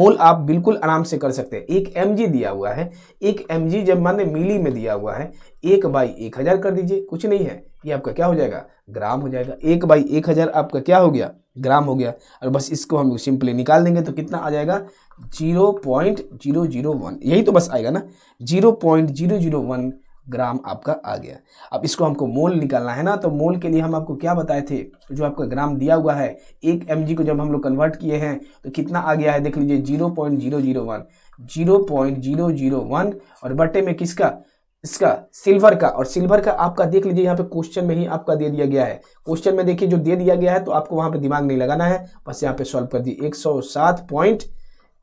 मोल आप बिल्कुल आराम से कर सकते हैं एक एम जी दिया हुआ है एक एम जी जब माने मिली में दिया हुआ है एक बाई एक हज़ार कर दीजिए कुछ नहीं है ये आपका क्या हो जाएगा ग्राम हो जाएगा एक बाई एक हज़ार आपका क्या हो गया ग्राम हो गया और बस इसको हम सिंपली निकाल देंगे तो कितना आ जाएगा zero point zero zero one यही तो बस आएगा ना zero point zero zero one gram आपका आ गया अब इसको हमको मोल निकालना है ना तो मोल के लिए हम आपको क्या बताए थे जो आपका ग्राम दिया हुआ है एक एम को जब हम लोग कन्वर्ट किए हैं तो कितना आ गया है देख लीजिए zero point zero zero one zero point zero zero one और बटे में किसका इसका सिल्वर का और सिल्वर का आपका देख लीजिए यहाँ पे क्वेश्चन में ही आपका दे दिया गया है क्वेश्चन में देखिए जो दे दिया गया है तो आपको वहां पे दिमाग नहीं लगाना है बस यहाँ पे सॉल्व कर दिए एक सौ सात पॉइंट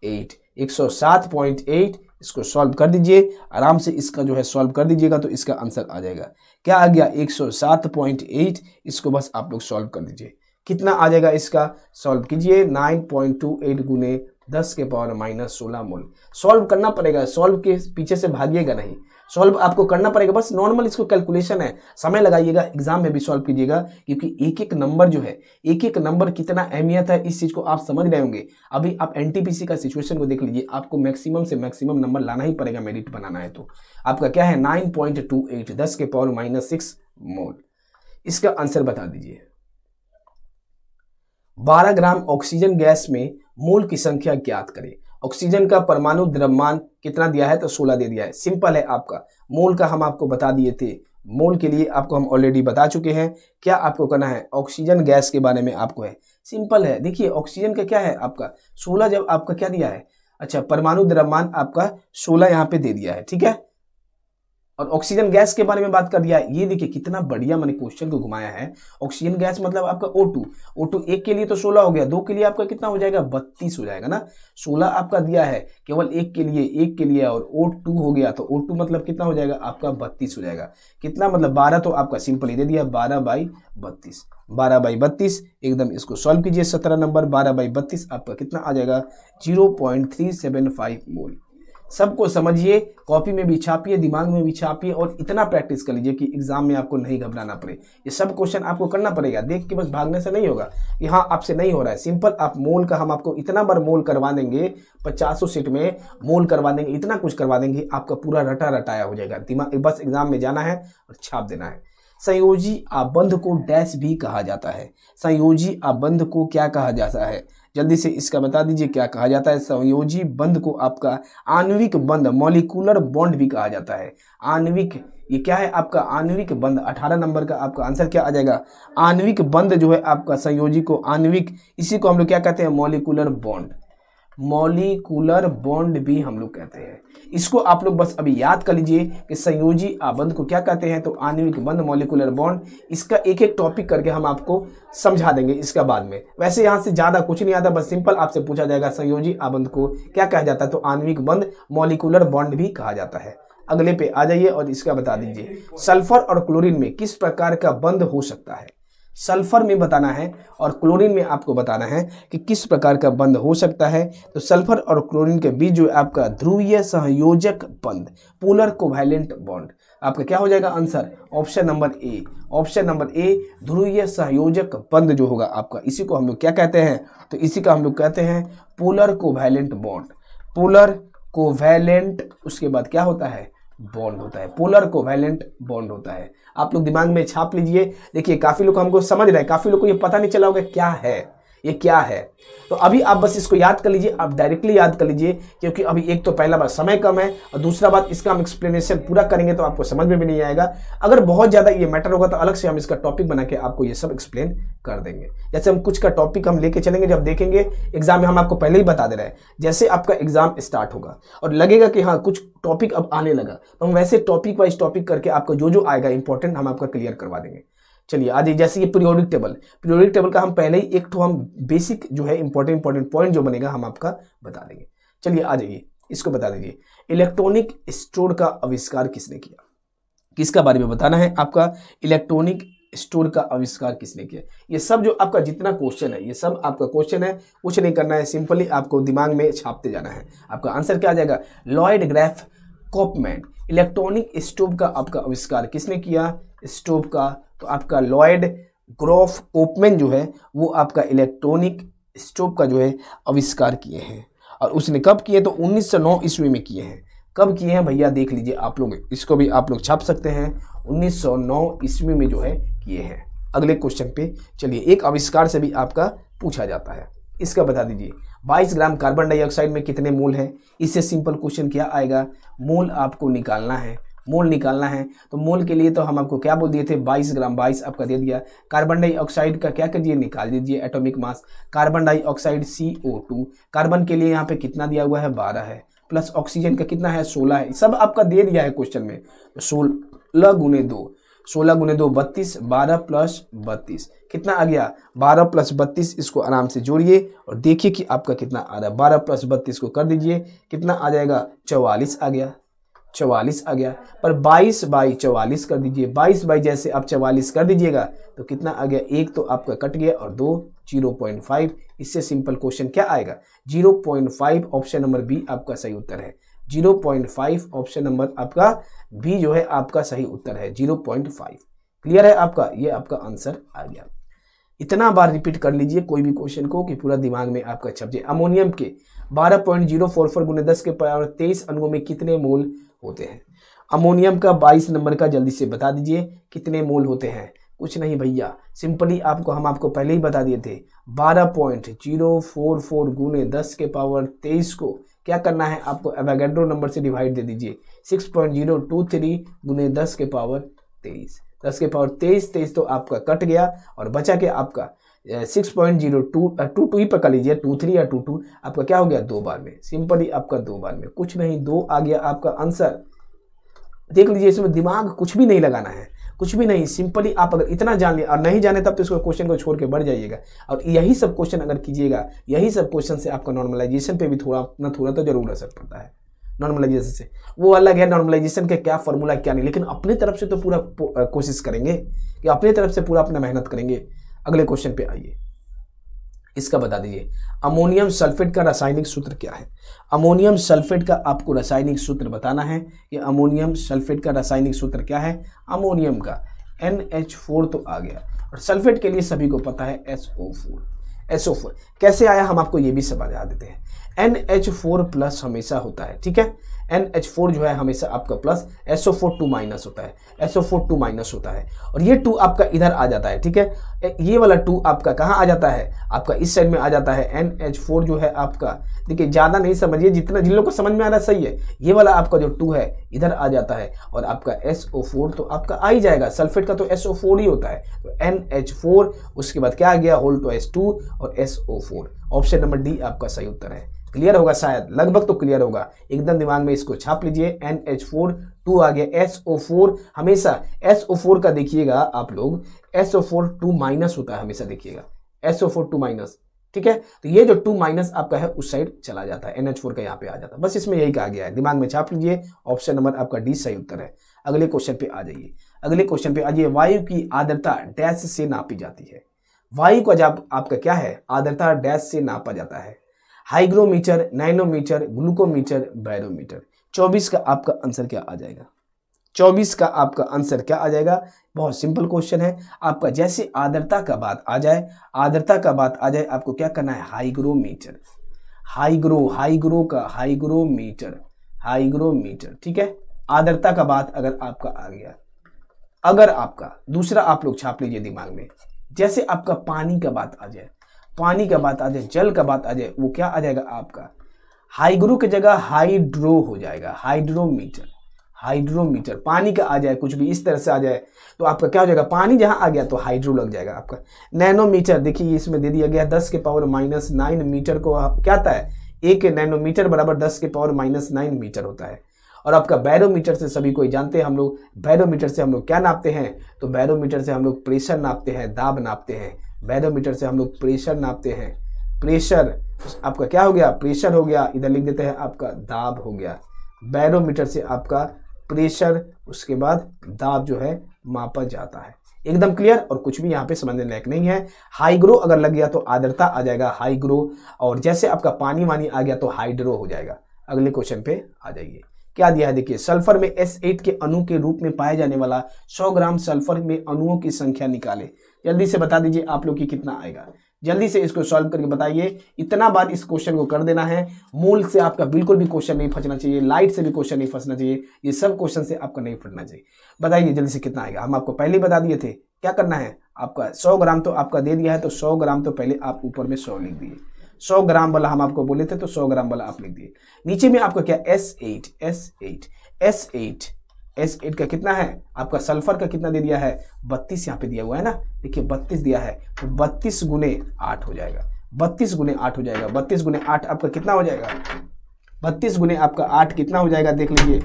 एट एक सौ सात पॉइंट एट इसको सॉल्व कर दीजिए आराम से इसका जो है सॉल्व कर दीजिएगा तो इसका आंसर आ जाएगा क्या आ गया एक सौ सात पॉइंट एट इसको बस आप लोग सॉल्व कर दीजिए कितना आ जाएगा इसका सॉल्व कीजिए नाइन पॉइंट टू एट गुने दस के पावर माइनस सोलह मोल सॉल्व करना पड़ेगा सॉल्व के पीछे से भागिएगा नहीं सॉल्व आपको करना पड़ेगा बस नॉर्मल इसको कैलकुलेशन है समय लगाइएगा एग्जाम में भी सॉल्व कीजिएगा क्योंकि एक एक नंबर जो है एक एक नंबर कितना अहमियत है इस चीज़ को आप समझ रहे होंगे अभी आप एन का सिचुएशन को देख लीजिए आपको मैक्सिमम से मैक्सिमम नंबर लाना ही पड़ेगा मेरिट बनाना है तो आपका क्या है नाइन पॉइंट टू एट दस के पावर माइनस सिक्स मोल इसका आंसर बता दीजिए 12 ग्राम ऑक्सीजन गैस में मोल की संख्या ज्ञात करें ऑक्सीजन का परमाणु द्रव्यमान कितना दिया है तो 16 दे दिया है सिंपल है आपका मोल का हम आपको बता दिए थे मोल के लिए आपको हम ऑलरेडी बता चुके हैं क्या आपको करना है ऑक्सीजन गैस के बारे में आपको है सिंपल है देखिए ऑक्सीजन का क्या है आपका सोलह जब आपका क्या दिया है अच्छा परमाणु द्रव्यमान आपका सोलह यहाँ पे दे दिया है ठीक है और ऑक्सीजन गैस के बारे में बात कर दिया ये देखिए कितना बढ़िया मैंने क्वेश्चन को घुमाया है ऑक्सीजन गैस मतलब आपका ओ टू ओ टू एक के लिए तो सोलह हो गया दो के लिए आपका कितना हो जाएगा बत्तीस हो जाएगा ना सोलह आपका दिया है केवल एक के लिए एक के लिए और ओ टू हो गया तो ओ टू मतलब कितना हो जाएगा आपका बत्तीस हो जाएगा कितना मतलब बारह तो आपका ही दे दिया बारह बाई बत्तीस बारह बाई बत्तीस एकदम इसको सॉल्व कीजिए सत्रह नंबर बारह बाई बत्तीस आपका कितना आ जाएगा zero point three seven five mole सबको समझिए कॉपी में भी छापिए दिमाग में भी छापिए और इतना प्रैक्टिस कर लीजिए कि एग्जाम में आपको नहीं घबराना पड़े ये सब क्वेश्चन आपको करना पड़ेगा देख के बस भागने से नहीं होगा कि हाँ आपसे नहीं हो रहा है सिंपल आप मोल का हम आपको इतना बार मोल करवा देंगे पचासों सीट में मोल करवा देंगे इतना कुछ करवा देंगे आपका पूरा रटा रटाया हो जाएगा दिमाग बस एग्जाम में जाना है और छाप देना है संयोजी आबंध को डैश भी कहा जाता है संयोजी आबंध को क्या कहा जाता है जल्दी से इसका बता दीजिए क्या कहा जाता है संयोजी बंद को आपका आणविक बंद मॉलिकुलर बॉन्ड भी कहा जाता है आणविक ये क्या है आपका आणविक बंद 18 नंबर का आपका आंसर क्या आ जाएगा आणविक बंद जो है आपका संयोजी को आणविक इसी को हम लोग क्या कहते हैं मॉलिकुलर बॉन्ड मॉलिकुलर बॉन्ड भी हम लोग कहते हैं इसको आप लोग बस अभी याद कर लीजिए कि संयोजी आबंध को क्या कहते हैं तो आणविक बंध मॉलिकुलर बॉन्ड इसका एक एक टॉपिक करके हम आपको समझा देंगे इसका बाद में वैसे यहाँ से ज़्यादा कुछ नहीं आता बस सिंपल आपसे पूछा जाएगा संयोजी आबंध को क्या कहा जाता है तो आणविक बंध मॉलिकुलर बॉन्ड भी कहा जाता है अगले पे आ जाइए और इसका बता दीजिए सल्फर और क्लोरीन में किस प्रकार का बंध हो सकता है सल्फर में बताना है और क्लोरीन में आपको बताना है कि किस प्रकार का बंद हो सकता है तो सल्फर और क्लोरीन के बीच जो है आपका ध्रुवीय सहयोजक बंद पोलर कोवैलेंट बॉन्ड आपका क्या हो जाएगा answer option number A option number A ध्रुवीय सहयोजक बंद जो होगा आपका इसी को हम लोग क्या कहते हैं तो इसी का हम लोग कहते हैं polar covalent bond polar covalent उसके बाद क्या होता है बॉन्ड होता है पोलर को वैलेंट बॉन्ड होता है आप लोग दिमाग में छाप लीजिए देखिए काफ़ी लोग हमको समझ रहे हैं काफ़ी लोग को ये पता नहीं चला होगा क्या है ये क्या है तो अभी आप बस इसको याद कर लीजिए आप डायरेक्टली याद कर लीजिए क्योंकि अभी एक तो पहला बार समय कम है और दूसरा बात इसका हम एक्सप्लेनेशन पूरा करेंगे तो आपको समझ में भी नहीं आएगा अगर बहुत ज़्यादा ये मैटर होगा तो अलग से हम इसका टॉपिक बना के आपको ये सब एक्सप्लेन कर देंगे जैसे हम कुछ का टॉपिक हम लेके चलेंगे जब देखेंगे एग्जाम में हम आपको पहले ही बता दे रहे हैं जैसे आपका एग्जाम स्टार्ट होगा और लगेगा कि हाँ कुछ टॉपिक अब आने लगा तो हम वैसे टॉपिक वाइज टॉपिक करके आपको जो जो आएगा इंपॉर्टेंट हम आपका क्लियर करवा देंगे चलिए आज जैसे ये पीरियोडिक टेबल पीरियोडिक टेबल का हम पहले ही एक तो हम बेसिक जो है इंपॉर्टेंट इंपॉर्टेंट पॉइंट जो बनेगा हम आपका बता देंगे चलिए आ जाइए इसको बता दीजिए इलेक्ट्रॉनिक स्टोर का आविष्कार किसने किया किसका बारे में बताना है आपका इलेक्ट्रॉनिक स्टोर का आविष्कार किसने किया ये सब जो आपका जितना क्वेश्चन है ये सब आपका क्वेश्चन है कुछ नहीं करना है सिंपली आपको दिमाग में छापते जाना है आपका आंसर क्या आ जाएगा Lloyd Groff Copeman electronic stove का आपका आविष्कार किसने किया स्टोव का तो आपका लॉयड ग्रोफ ओपमेन जो है वो आपका इलेक्ट्रॉनिक स्टोव का जो है आविष्कार किए हैं और उसने कब किए तो 1909 ईस्वी में किए हैं कब किए हैं भैया देख लीजिए आप लोग इसको भी आप लोग छाप सकते हैं 1909 ईस्वी में जो है किए हैं अगले क्वेश्चन पे चलिए एक आविष्कार से भी आपका पूछा जाता है इसका बता दीजिए 22 ग्राम कार्बन डाइऑक्साइड में कितने मोल हैं इससे सिंपल क्वेश्चन क्या आएगा मोल आपको निकालना है मोल निकालना है तो मोल के लिए तो हम आपको क्या बोल दिए थे 22 ग्राम 22 आपका दे दिया कार्बन डाइऑक्साइड का क्या कर दिए निकाल दीजिए atomic mass carbon dioxide C carbon के लिए यहाँ पे कितना दिया हुआ है बारह है प्लस ऑक्सीजन का कितना है सोलह है सब आपका दे दिया है क्वेश्चन में तो सोलह गुने दो सोलह गुने दो बत्तीस बारह प्लस बत्तीस कितना आ गया बारह प्लस बत्तीस इसको आराम से जोड़िए और देखिए कि आपका कितना आ रहा है बारह प्लस बत्तीस को कर दीजिए कितना आ जाएगा चौवालीस आ गया चवालीस आ गया पर बाईस बाई चवालीस कर दीजिए बाईस बाई जैसे आप चवालीस कर दीजिएगा तो कितना आ गया एक तो आपका कट गया और दो जीरो पॉइंट फाइव इससे सिंपल क्वेश्चन क्या आएगा zero point five option number B आपका सही उत्तर है zero point five option number आपका बी जो है आपका सही उत्तर है जीरो पॉइंट फाइव क्लियर है आपका ये आपका आंसर आ गया इतना बार रिपीट कर लीजिए कोई भी क्वेश्चन को कि पूरा दिमाग में आपका छप जाए अमोनियम के बारह पॉइंट जीरो फोर फोर गुने दस के पावर तेईस अंगों में कितने मोल होते हैं अमोनियम का बाईस नंबर का जल्दी से बता दीजिए कितने मोल होते हैं कुछ नहीं भैया सिंपली आपको हम आपको पहले ही बता दिए थे बारह पॉइंट जीरो फोर फोर गुने दस के पावर तेईस को क्या करना है आपको एवागेड्रो नंबर से डिवाइड दे दीजिए six point zero two three गुने दस के पावर तेईस दस के पावर तेईस तेईस तो आपका कट गया और बचा के आपका six point zero two two two ही पकड़ लीजिए टू थ्री या टू टू आपका क्या हो गया दो बार में सिंपली आपका दो बार में कुछ नहीं दो आ गया आपका आंसर देख लीजिए इसमें दिमाग कुछ भी नहीं लगाना है कुछ भी नहीं सिंपली आप अगर इतना जान लिया और नहीं जाने तब तो इसको क्वेश्चन को छोड़ के बढ़ जाइएगा और यही सब क्वेश्चन अगर कीजिएगा यही सब क्वेश्चन से आपका नॉर्मलाइजेशन पे भी थोड़ा ना थोड़ा तो जरूर असर पड़ता है नॉर्मलाइजेशन से वो अलग है नॉर्मलाइजेशन का क्या फॉर्मूला क्या नहीं लेकिन अपने तरफ से तो पूरा कोशिश करेंगे कि अपने तरफ से पूरा अपना मेहनत करेंगे अगले क्वेश्चन पे आइए इसका बता दीजिए अमोनियम सल्फेट का रासायनिक सूत्र क्या है अमोनियम सल्फेट का आपको रासायनिक सूत्र बताना है कि अमोनियम सल्फेट का रासायनिक सूत्र क्या है अमोनियम का NH4 तो आ गया और सल्फेट के लिए सभी को पता है SO4 SO4 कैसे आया हम आपको ये भी समझा देते हैं NH4 प्लस हमेशा होता है ठीक है एन एच फोर जो है हमेशा आपका plus S O four two minus होता है S O four two minus होता है और ये टू आपका इधर आ जाता है ठीक है ये वाला टू आपका कहाँ आ जाता है आपका इस साइड में आ जाता है एन एच फोर जो है आपका देखिए ज़्यादा नहीं समझिए जितना जिन लोग को समझ में आ रहा है सही है ये वाला आपका जो टू है इधर आ जाता है और आपका एस ओ फोर तो आपका आ ही जाएगा सल्फेट का तो एस ओ फोर ही होता है तो एन एच फोर उसके बाद क्या आ गया होल टू एस टू और S O four option number D आपका सही उत्तर है क्लियर होगा शायद लगभग तो क्लियर होगा एकदम दिमाग में इसको छाप लीजिए एन एच फोर टू आ गया एस ओ फोर हमेशा एस ओ फोर का देखिएगा आप लोग S O four two minus होता है हमेशा देखिएगा S O four two minus ठीक है तो ये जो टू माइनस आपका है उस साइड चला जाता है एन एच फोर का यहाँ पे आ जाता है बस इसमें यही कहा गया है दिमाग में छाप लीजिए ऑप्शन नंबर आपका डी सही उत्तर है अगले क्वेश्चन पे आ जाइए अगले क्वेश्चन पे आइए वायु की आदरता डैश से नापी जाती है वायु का जब आपका क्या है आदरता डैश से नापा जाता है हाइग्रोमीटर नाइनोमीटर ग्लूकोमीटर बैरोमीटर चौबीस का आपका आंसर क्या आ जाएगा चौबीस का आपका आंसर क्या आ जाएगा बहुत सिंपल क्वेश्चन है आपका जैसे आदरता का बात आ जाए आदरता का बात आ जाए आपको क्या करना है हाइग्रोमीटर हाइग्रो हाइग्रो का हाइग्रोमीटर हाइग्रोमीटर ठीक है आदरता का बात अगर आपका आ गया अगर आपका दूसरा आप लोग छाप लीजिए दिमाग में जैसे आपका पानी का बात आ जाए पानी का बात आ जाए जल का बात आ जाए वो क्या आ जाएगा आपका हाइग्रो की जगह हाइड्रो हो जाएगा हाइड्रोमीटर हाइड्रोमीटर पानी का आ जाए कुछ भी इस तरह से आ जाए तो आपका क्या हो जाएगा पानी जहां आ गया तो हाइड्रो लग जाएगा आपका नैनोमीटर देखिए इसमें दे दिया गया दस के पावर माइनस नाइन मीटर को क्या आता है एक नैनोमीटर बराबर दस के पावर माइनस नाइन मीटर होता है और आपका बैरोमीटर से सभी कोई जानते हैं हम लोग बैरोमीटर से हम लोग क्या नापते हैं तो बैरोमीटर से हम लोग प्रेशर नापते हैं दाब नापते हैं बैरोमीटर से हम लोग प्रेशर नापते हैं प्रेशर आपका क्या हो गया प्रेशर हो गया इधर लिख देते हैं आपका दाब हो गया बैरोमीटर से आपका प्रेशर उसके बाद दाब जो है मापा जाता है एकदम क्लियर और कुछ भी यहाँ पे समझने लायक नहीं है हाइग्रो अगर लग गया तो आदरता आ जाएगा हाइग्रो और जैसे आपका पानी वानी आ गया तो हाइड्रो हो जाएगा अगले क्वेश्चन पे आ जाइए क्या दिया है देखिए सल्फर में एट के अणु के रूप में पाए जाने वाला 100 ग्राम सल्फर में अणुओं की संख्या निकाले जल्दी से बता दीजिए आप लोग की कितना आएगा जल्दी से इसको सॉल्व करके बताइए इतना बार इस क्वेश्चन को कर देना है मूल से आपका बिल्कुल भी क्वेश्चन नहीं फंसना चाहिए लाइट से भी क्वेश्चन नहीं फंसना चाहिए ये सब क्वेश्चन से आपका नहीं फटना चाहिए बताइए जल्दी से कितना आएगा हम आपको पहले ही बता दिए थे क्या करना है आपका सौ ग्राम तो आपका दे दिया है तो सौ ग्राम तो पहले आप ऊपर में सौ लिख दिए सौ ग्राम वाला हम आपको बोले थे तो सौ ग्राम वाला आप लिख दिए नीचे में आपका क्या S eight S eight S eight S eight का कितना है आपका सल्फर का कितना दे दिया है बत्तीस यहाँ पे दिया हुआ है ना देखिए बत्तीस दिया है तो बत्तीस गुने आठ हो जाएगा बत्तीस गुने आठ हो जाएगा बत्तीस गुने आठ आपका कितना हो जाएगा बत्तीस गुने आपका आठ कितना हो जाएगा देख लीजिए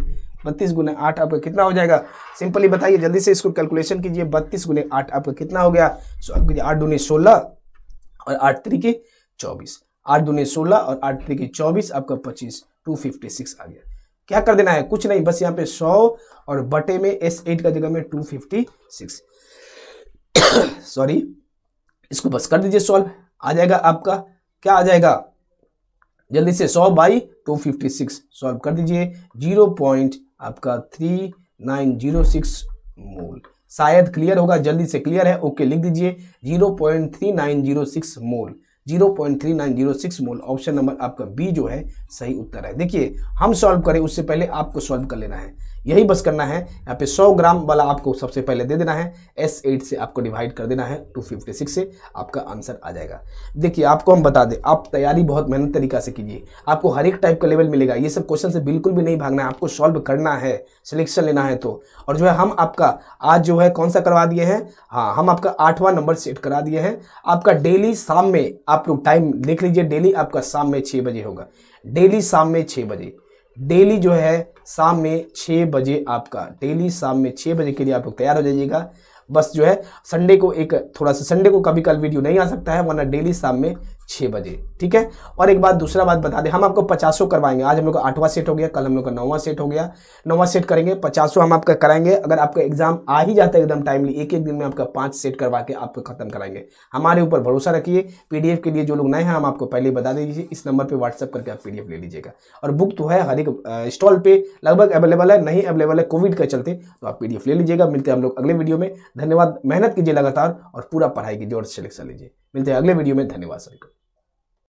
बत्तीस गुने आठ आपका कितना हो जाएगा सिंपली बताइए जल्दी से इसको कैलकुलेशन कीजिए बत्तीस गुने आठ आपका कितना हो गया आठ दूनी सोलह और आठ तरीके चौबीस आठ दूनी सोलह और आठ तरीके चौबीस आपका पच्चीस टू फिफ्टी सिक्स आ गया क्या कर देना है कुछ नहीं बस यहाँ पे सौ और बटे में एस एट का जगह में टू फिफ्टी सिक्स सॉरी इसको बस कर दीजिए सॉल्व आ जाएगा आपका क्या आ जाएगा जल्दी से सौ by two fifty six solve कर दीजिए जीरो पॉइंट आपका three nine zero six mole शायद क्लियर होगा जल्दी से क्लियर है ओके लिख दीजिए zero point three nine zero six mole 0.3906 mole option number आपका बी जो है सही उत्तर है देखिए हम सॉल्व करें उससे पहले आपको सॉल्व कर लेना है यही बस करना है यहाँ पे 100 ग्राम वाला आपको सबसे पहले दे देना है एस एट से आपको डिवाइड कर देना है 256 से आपका आंसर आ जाएगा देखिए आपको हम बता दें आप तैयारी बहुत मेहनत तरीका से कीजिए आपको हर एक टाइप का लेवल मिलेगा ये सब क्वेश्चन से बिल्कुल भी नहीं भागना है आपको सॉल्व करना है सिलेक्शन लेना है तो और जो है हम आपका आज जो है कौन सा करवा दिए हैं हाँ हम आपका आठवां नंबर सेट करा दिए हैं आपका डेली शाम में आप लोग टाइम देख लीजिए डेली आपका शाम में छः बजे होगा डेली शाम में छः बजे डेली जो है शाम में छः बजे आपका डेली शाम में छः बजे के लिए आप लोग तैयार हो जाइएगा बस जो है संडे को एक थोड़ा सा संडे को कभी कल वीडियो नहीं आ सकता है वरना डेली शाम में छः बजे ठीक है और एक बात दूसरा बात बता दें हम आपको पचासों करवाएंगे आज हम लोग का आठवां सेट हो गया कल हम लोग का नौवा सेट हो गया नौवा सेट करेंगे पचासों हम आपका कराएंगे अगर आपका एग्जाम आ ही जाता है एकदम टाइमली एक एक दिन में आपका पांच सेट करवा के आपको खत्म कराएंगे हमारे ऊपर भरोसा रखिए पीडीएफ के लिए जो लोग नए हैं हम आपको पहले बता दीजिए इस नंबर पर व्हाट्सअप करके आप पीडीएफ ले लीजिएगा और बुक तो है हर एक स्टॉल पर लगभग अवेलेबल है नहीं अवेलेबल है कोविड के चलते तो आप पीडीएफ ले लीजिएगा मिलते हैं हम लोग अगले वीडियो में धन्यवाद मेहनत कीजिए लगातार और पूरा पढ़ाई कीजिए और सिलेक्शन लीजिए मिलते हैं अगले वीडियो में धन्यवाद सभी को